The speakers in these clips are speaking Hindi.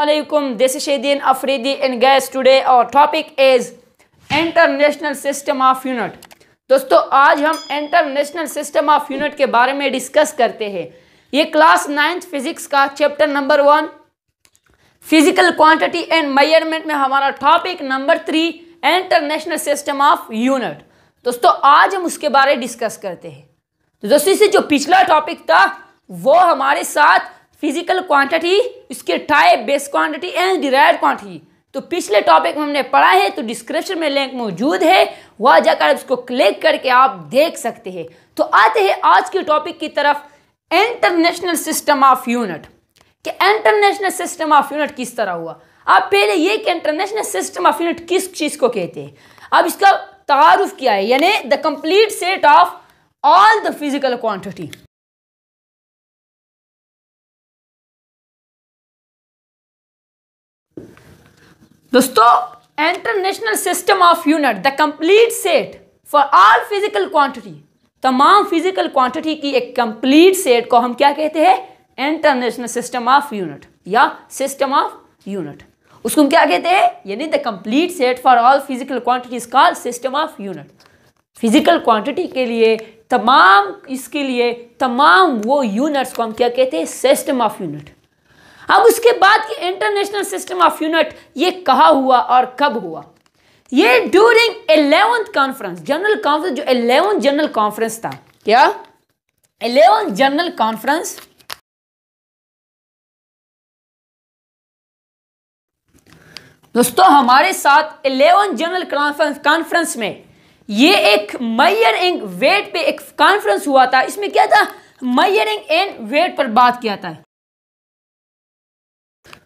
Assalamualaikum. This is Shadin Afridi and guys today our topic is International System of Unit. दोस्तों आज हम International System of Unit के बारे में डिस्कस करते हैं ये क्लास नाइन्थ फिजिक्स का chapter number one physical quantity and measurement में हमारा topic number three international system of unit दोस्तों आज हम उसके बारे डिस्कस करते हैं तो दोस्तों इससे जो पिछला टॉपिक था वो हमारे साथ फिजिकल क्वांटिटी इसके type base quantity and derive quantity तो पिछले टॉपिक में हमने पढ़ा है तो डिस्क्रिप्शन में लिंक मौजूद है वह जाकर उसको क्लिक करके आप देख सकते हैं तो आते हैं आज के टॉपिक की तरफ इंटरनेशनल सिस्टम ऑफ यूनिट कि इंटरनेशनल सिस्टम ऑफ यूनिट किस तरह हुआ आप पहले ये कि इंटरनेशनल सिस्टम ऑफ यूनिट किस चीज़ को कहते हैं अब इसका तारुफ किया है यानी the complete set of all the physical quantity दोस्तों international system of unit the complete set for all physical quantity तमाम फिजिकल क्वांटिटी की एक कंप्लीट सेट को हम क्या कहते हैं इंटरनेशनल सिस्टम ऑफ यूनिट या सिस्टम ऑफ यूनिट उसको हम क्या कहते हैं यानी the complete set for all physical quantities call system of unit physical quantity के लिए तमाम इसके लिए तमाम वो यूनिट्स को हम क्या कहते हैं सिस्टम ऑफ यूनिट अब उसके बाद ये इंटरनेशनल सिस्टम ऑफ यूनिट ये कहा हुआ और कब हुआ ये during eleventh conference general conference जो एलेवंथ जनरल कॉन्फ्रेंस था क्या एलेवंथ जनरल कॉन्फ्रेंस दोस्तों हमारे साथ एलेवन जनरल कॉन्फ्रेंस कॉन्फ्रेंस में ये एक मयरिंग वेट पे एक कॉन्फ्रेंस हुआ था इसमें क्या था मयरिंग एंड वेट पर बात किया था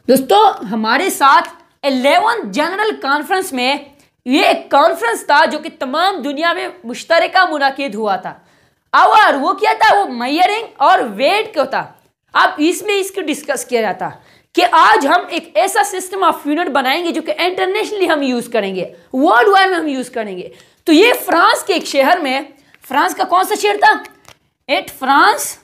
दोस्तों हमारे साथ एलेवन जनरल कॉन्फ्रेंस में ये एक कॉन्फ्रेंस था जो कि तमाम दुनिया में मुश्तरका मुनद हुआ था और वो क्या था वो मैयरिंग और वेट क्यों था अब इसमें इसको डिस्कस किया जाता कि आज हम एक ऐसा सिस्टम ऑफ यूनिट बनाएंगे जो कि इंटरनेशनली हम यूज़ करेंगे वर्ल्ड वाइड में हम यूज़ करेंगे तो ये फ्रांस के एक शहर में फ्रांस का कौन सा शहर था एट फ्रांस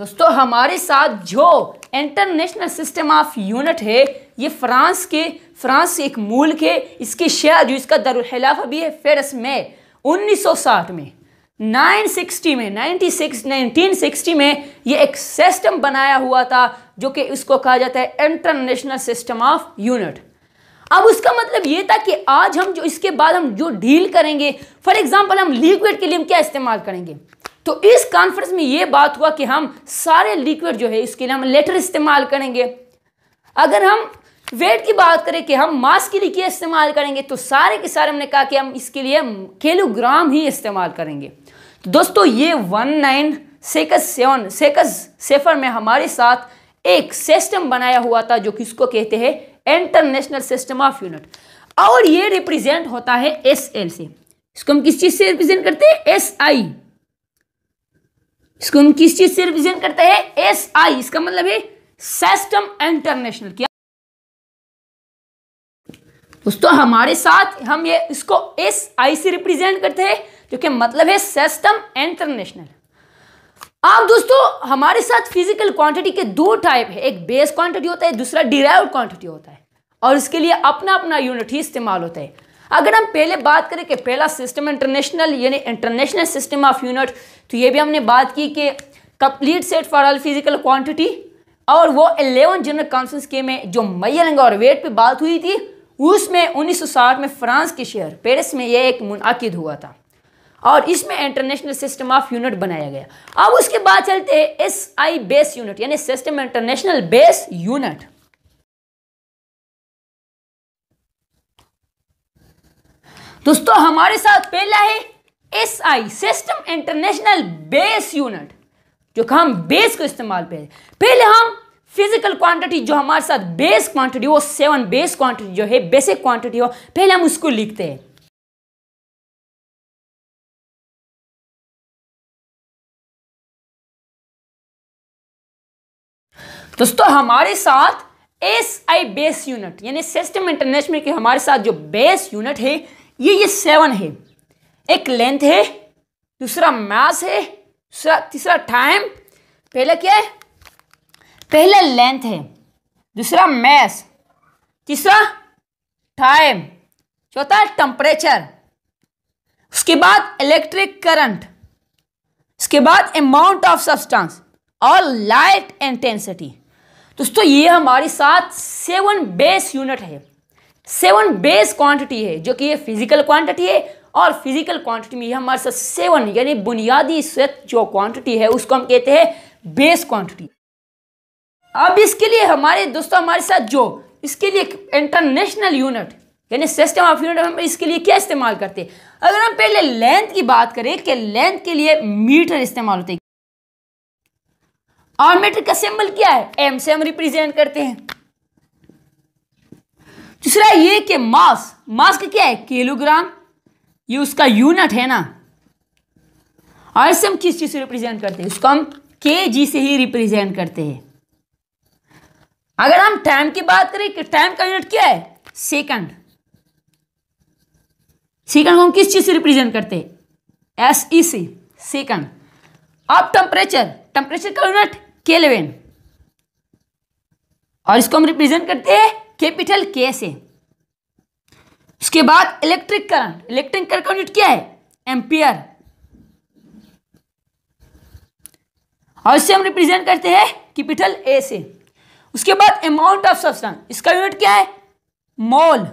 दोस्तों हमारे साथ जो इंटरनेशनल सिस्टम ऑफ यूनिट है ये फ्रांस के फ्रांस से एक मूल के इसके शहर जो इसका दरखिलाफ भी है फेरस में 1960 में 960 में 96 1960 में ये एक सिस्टम बनाया हुआ था जो कि इसको कहा जाता है इंटरनेशनल सिस्टम ऑफ यूनिट अब उसका मतलब ये था कि आज हम जो इसके बाद हम जो डील करेंगे फॉर एग्जांपल हम लिक्विड के लिए हम क्या इस्तेमाल करेंगे तो इस कॉन्फ्रेंस में ये बात हुआ कि हम सारे लिक्विड जो है इसके लिए हम लेटर इस्तेमाल करेंगे अगर हम वेट की बात करें कि हम मास के लिए क्या इस्तेमाल करेंगे तो सारे के सारे हमने कहा कि हम इसके लिए किलोग्राम ही इस्तेमाल करेंगे तो दोस्तों ये one nine six seven six सेफर में हमारे साथ एक सिस्टम बनाया हुआ था जो किसको कहते हैं इंटरनेशनल सिस्टम ऑफ यूनिट और ये रिप्रेजेंट होता है एस एल से इसको हम किस चीज़ से रिप्रेजेंट करते हैं एस आई इसको हम किस चीज से रिप्रेजेंट करते हैं एस आई इसका मतलब है सिस्टम इंटरनेशनल क्या दोस्तों हमारे साथ हम ये इसको एस आई से रिप्रेजेंट करते हैं जो कि मतलब है सिस्टम इंटरनेशनल आप दोस्तों हमारे साथ फिजिकल क्वांटिटी के दो टाइप है एक बेस क्वांटिटी होता है दूसरा डिराइव क्वांटिटी होता है और इसके लिए अपना अपना यूनिट ही इस्तेमाल होता है अगर हम पहले बात करें कि पहला सिस्टम इंटरनेशनल यानी इंटरनेशनल सिस्टम ऑफ यूनिट तो ये भी हमने बात की कि complete set for all physical quantity और वो एलेवन जनरल काउंसिल्स के में जो मयरंग और वेट पे बात हुई थी उसमें 1960 में फ्रांस के शहर पेरिस में यह एक मुनद हुआ था और इसमें इंटरनेशनल सिस्टम ऑफ यूनिट बनाया गया अब उसके बाद चलते हैं एस आई बेस यूनिट यानी सिस्टम इंटरनेशनल बेस यूनिट दोस्तों हमारे साथ पहला है S I system international base unit जो हम बेस को इस्तेमाल पे पहले हम फिजिकल क्वांटिटी जो हमारे साथ बेस क्वांटिटी वो सेवन बेस क्वांटिटी जो है बेसिक क्वांटिटी हो पहले हम उसको लिखते हैं दोस्तों हमारे साथ एस आई बेस यूनिट यानी सिस्टम इंटरनेशनल के हमारे साथ जो बेस यूनिट है ये ये सेवन है एक लेंथ है दूसरा मास है दूसरा तीसरा टाइम पहला क्या है पहला लेंथ है दूसरा मैस तीसरा टाइम चौथा टेम्परेचर उसके बाद इलेक्ट्रिक करंट उसके बाद अमाउंट ऑफ सब्सटेंस और लाइट इंटेंसिटी दोस्तों ये हमारे साथ सेवन बेस यूनिट है सेवन बेस क्वांटिटी है जो कि ये फिजिकल क्वांटिटी है और फिजिकल क्वांटिटी में हमारे साथ सेवन यानी बुनियादी स्वेत जो क्वांटिटी है उसको हम कहते हैं बेस क्वांटिटी अब इसके लिए हमारे दोस्तों हमारे साथ जो इसके लिए इंटरनेशनल यूनिट यानी सिस्टम ऑफ यूनिट हम इसके लिए क्या इस्तेमाल करते हैं अगर हम पहले लेंथ की बात करें कि लेंथ के लिए मीटर इस्तेमाल होते हैं और मीटर का सिंबल क्या है एम से हम रिप्रेजेंट करते हैं दूसरा ये कि मास मास का क्या है किलोग्राम ये उसका यूनिट है ना और इसे हम किस चीज़ से रिप्रेजेंट करते हैं उसको हम के जी से ही रिप्रेजेंट करते हैं अगर हम टाइम की बात करें कि टाइम का यूनिट क्या है सेकंड सेकंड को हम किस चीज़ से रिप्रेजेंट करते हैं एस ई सी सेकंड अब टेम्परेचर टेम्परेचर का यूनिट केलवेन और इसको हम रिप्रेजेंट करते हैं कैपिटल के से उसके बाद इलेक्ट्रिक करंट इलेक्ट्रिक करंट का यूनिट क्या है एम्पियर और इसे हम रिप्रेजेंट करते हैं कैपिटल ए से उसके बाद अमाउंट ऑफ सब्सटेंस इसका यूनिट क्या है मोल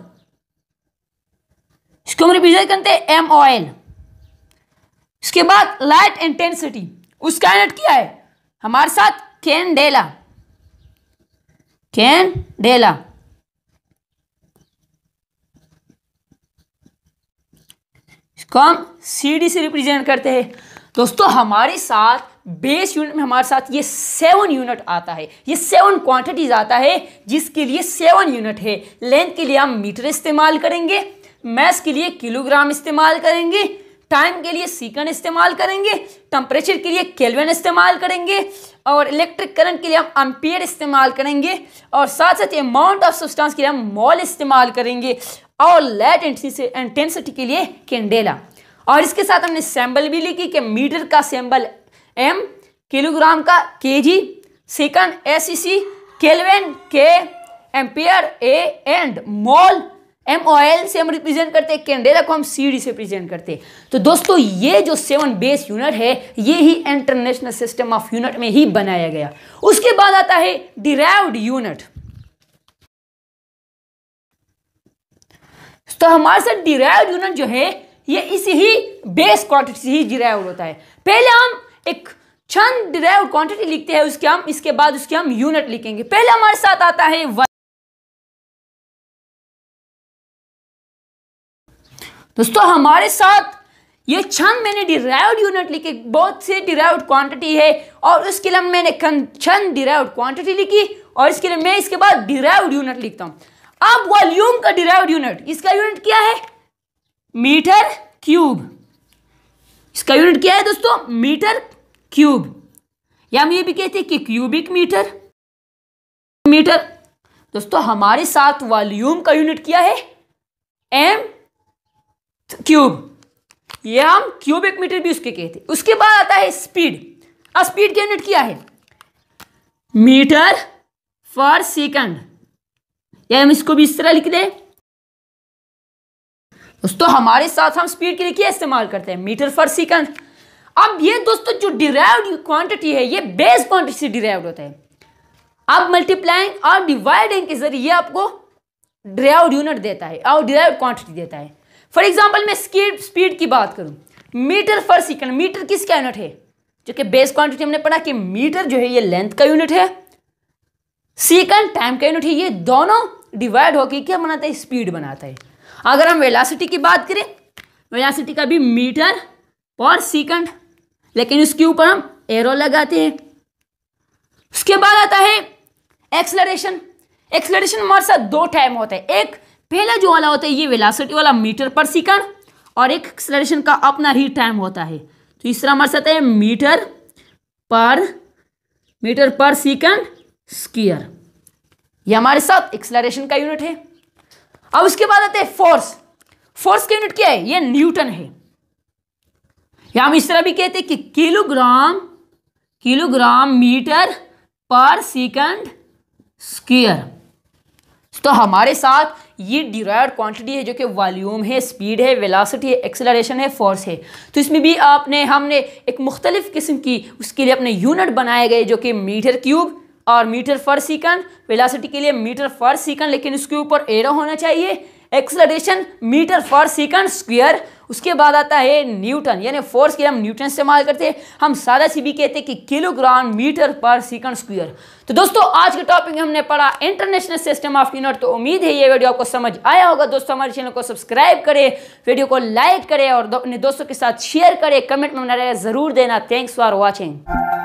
इसको हम रिप्रेजेंट करते हैं एम ओ एल उसके बाद लाइट इंटेंसिटी उसका यूनिट क्या है हमारे साथ कैंडेला कैंडेला को हम सी डी से रिप्रेजेंट करते हैं दोस्तों हमारे साथ बेस यूनिट में हमारे साथ ये सेवन यूनिट आता है ये सेवन क्वांटिटीज आता है जिसके लिए सेवन यूनिट है लेंथ के लिए हम मीटर इस्तेमाल करेंगे मैस के लिए किलोग्राम इस्तेमाल करेंगे टाइम के लिए सीकन इस्तेमाल करेंगे टेम्परेचर के लिए केल्विन इस्तेमाल करेंगे और इलेक्ट्रिक करंट के लिए हम अम्पियर इस्तेमाल करेंगे और साथ साथ अमाउंट ऑफ सब्सटेंस के लिए हम मॉल इस्तेमाल करेंगे और लाइट इंटेंसिटी के लिए कैंडेला और इसके साथ हमने सैम्बल भी लिखी कि मीटर का सैम्बल एम किलोग्राम का के जी second S C C kelvin K ampere A and mole M O L से हम रिप्रेजेंट करते हैं कैंडेला को हम सी डी से रिप्रेजेंट करते हैं तो दोस्तों ये जो सेवन बेस यूनिट है ये ही इंटरनेशनल सिस्टम ऑफ यूनिट में ही बनाया गया उसके बाद आता है डिराइव्ड यूनिट तो हमारे साथ डिराइव यूनिट जो है ये इसी ही बेस क्वांटिटी से ही डिराइव होता है पहले हम एक छंद डिराइव क्वांटिटी लिखते हैं उसके हम इसके बाद उसके हम यूनिट लिखेंगे पहले हमारे साथ आता है वन दोस्तों हमारे साथ ये छंद मैंने डिराइव यूनिट लिखी बहुत सी डिराइव क्वांटिटी है और उसके लिए मैंने छंद डिराइव क्वांटिटी लिखी और इसके लिए मैं इसके बाद डिराइव यूनिट लिखता हूँ अब वॉल्यूम का डिराइव यूनिट इसका यूनिट क्या है मीटर क्यूब इसका यूनिट क्या है दोस्तों मीटर क्यूब या हम ये भी कहते हैं कि क्यूबिक मीटर मीटर दोस्तों हमारे साथ वॉल्यूम का यूनिट क्या है एम क्यूब ये हम क्यूबिक मीटर भी उसके कहते हैं उसके बाद आता है स्पीड अब स्पीड का यूनिट क्या है मीटर पर सेकंड या हम इसको भी इस तरह लिख दें दोस्तों हमारे साथ हम स्पीड के लिए क्या इस्तेमाल करते हैं मीटर पर सेकंड अब ये दोस्तों जो डिराइव क्वांटिटी है ये बेस क्वांटिटी से डिराइव होता है अब मल्टीप्लाइंग और डिवाइडिंग के जरिए आपको डिराइव यूनिट देता है और डिराइव क्वांटिटी देता है फॉर एग्जाम्पल मैं स्पीड स्पीड की बात करूँ मीटर पर सेकंड मीटर किसका यूनिट है जो कि बेस क्वांटिटी हमने पढ़ा कि मीटर जो है ये लेंथ का यूनिट है सेकंड टाइम का यूनिट है ये दोनों डिवाइड होकर क्या बनाता है स्पीड बनाता है अगर हम वेलासिटी की बात करें वेलासिटी का भी मीटर पर सेकंड लेकिन उसके ऊपर हम एरो लगाते हैं उसके बाद आता है एक्सलरेशन एक्सलरेशन हमारे साथ दो टाइम होता है एक पहला जो वाला होता है ये वेलासिटी वाला मीटर पर सेकंड और एक एक्सलरेशन का अपना ही टाइम होता है तो तीसरा हमारे साथ है मीटर पर मीटर पर सेकंड स्क्वायर ये हमारे साथ एक्सलरेशन का यूनिट है अब उसके बाद आते हैं फोर्स फोर्स का यूनिट क्या है ये न्यूटन है या हम इस तरह भी कहते हैं कि kilogram kilogram metre per second square तो हमारे साथ ये डिराइव क्वांटिटी है जो कि वॉल्यूम है स्पीड है वेलासिटी है एक्सेलरेशन है फोर्स है तो इसमें भी आपने हमने एक मुख्तलिफ किस्म की उसके लिए अपने यूनिट बनाए गए जो कि मीटर क्यूब और मीटर पर सेकंड वेलासिटी के लिए मीटर पर सेकंड लेकिन इसके ऊपर एरो होना चाहिए acceleration metre per second square उसके बाद आता है न्यूटन यानी फोर्स के हम न्यूटन इस्तेमाल करते हैं हम सादा सी भी कहते हैं कि kilogram metre per second square तो दोस्तों आज के टॉपिक हमने पढ़ा इंटरनेशनल सिस्टम ऑफ यूनिट तो उम्मीद है ये वीडियो आपको समझ आया होगा दोस्तों हमारे चैनल को सब्सक्राइब करें वीडियो को लाइक करें और दो, अपने दोस्तों के साथ शेयर करें कमेंट में ज़रूर देना थैंक्स फॉर वॉचिंग